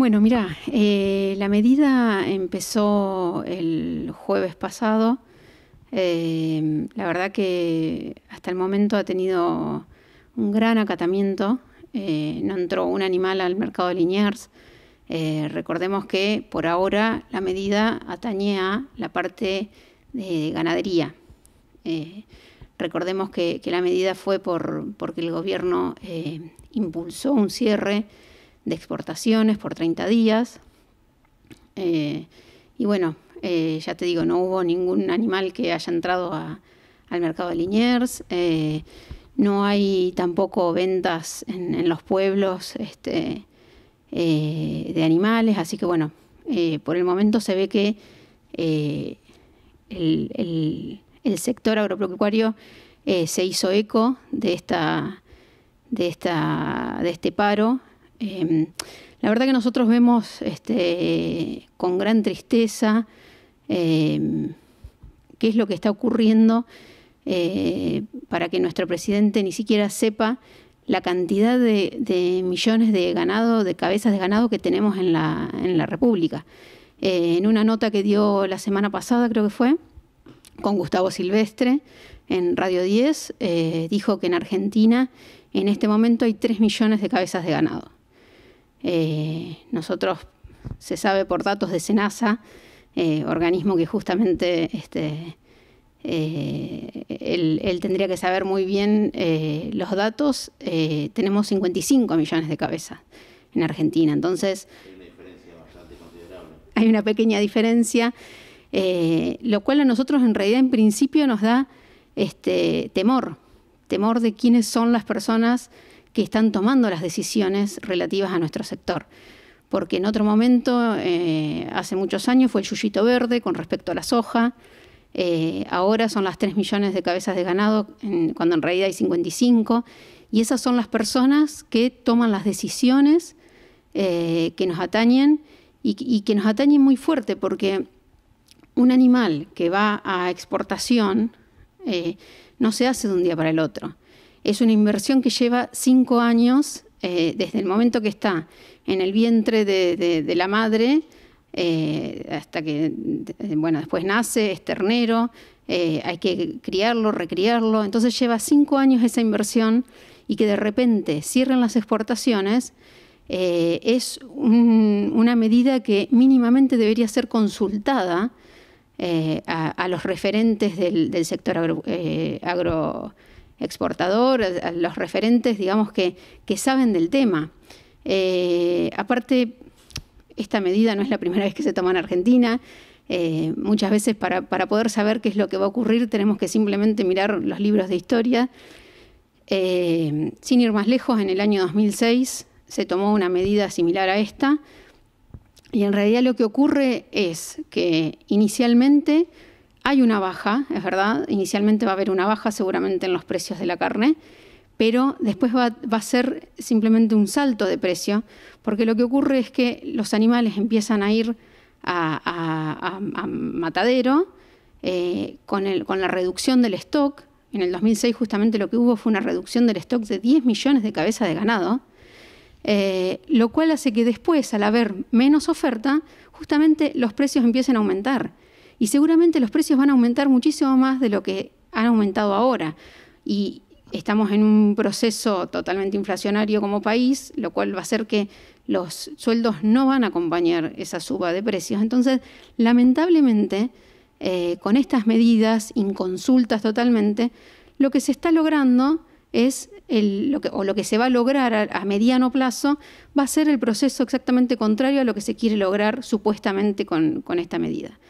Bueno, mira, eh, la medida empezó el jueves pasado. Eh, la verdad que hasta el momento ha tenido un gran acatamiento. Eh, no entró un animal al mercado de Liniers. recordemos que por ahora la medida atañe a la parte de ganadería. recordemos que, que, la medida fue por, porque el gobierno impulsó un cierre de exportaciones por 30 días. Eh, y bueno, eh, ya te digo, no hubo ningún animal que haya entrado al mercado de Liniers. Eh, no hay tampoco ventas en, los pueblos este, de animales. Así que bueno, por el momento se ve que el, sector agropecuario se hizo eco de esta de, esta, de este paro Em, la verdad que nosotros vemos este, con gran tristeza em, qué es lo que está ocurriendo eh, para que nuestro presidente ni siquiera sepa la cantidad de, millones de ganado, de cabezas de ganado que tenemos en la, República. Eh, en una nota que dio la semana pasada, creo que fue, con Gustavo Silvestre en Radio 10, eh, dijo que en Argentina en este momento hay 3 millones de cabezas de ganado. Eh, nosotros se sabe por datos de SENASA, eh, organismo que justamente este, eh, él, tendría que saber muy bien los datos, tenemos 55 millones de cabezas en Argentina. Entonces, hay una diferencia Hay una pequeña diferencia, lo cual a nosotros en realidad en principio nos da este, temor, temor de quiénes son las personas que están tomando las decisiones relativas a nuestro sector. Porque en otro momento, eh, hace muchos años, fue el yuyito verde con respecto a la soja. Eh, ahora son las 3 millones de cabezas de ganado, cuando en realidad hay 55. Y esas son las personas que toman las decisiones eh, que nos atañen y, que nos atañen muy fuerte, porque un animal que va a exportación no se hace de un día para el otro. Es una inversión que lleva cinco años eh, desde el momento que está en el vientre de, la madre eh, hasta que, bueno, después nace, es ternero, eh, hay que criarlo, recriarlo. Entonces lleva cinco años esa inversión y que de repente cierren las exportaciones. es una medida que mínimamente debería ser consultada a, los referentes del, sector agro exportador, los referentes, digamos, que, saben del tema. Eh, aparte, esta medida no es la primera vez que se toma en Argentina. Eh, muchas veces para, poder saber qué es lo que va a ocurrir tenemos que simplemente mirar los libros de historia. Eh, sin ir más lejos, en el año 2006 se tomó una medida similar a esta y en realidad lo que ocurre es que inicialmente hay una baja, es verdad, inicialmente va a haber una baja seguramente en los precios de la carne, pero después va, a ser simplemente un salto de precio, porque lo que ocurre es que los animales empiezan a ir a, matadero eh, con, la reducción del stock. En el 2006 justamente lo que hubo fue una reducción del stock de 10 millones de cabezas de ganado. Eh, lo cual hace que después, al haber menos oferta, justamente los precios empiecen a aumentar y seguramente los precios van a aumentar muchísimo más de lo que han aumentado ahora. Y estamos en un proceso totalmente inflacionario como país, lo cual va a hacer que los sueldos no van a acompañar esa suba de precios. Entonces, lamentablemente, eh, con estas medidas inconsultas totalmente, lo que se está logrando es que, o lo que se va a lograr a, mediano plazo va a ser el proceso exactamente contrario a lo que se quiere lograr supuestamente con esta medida.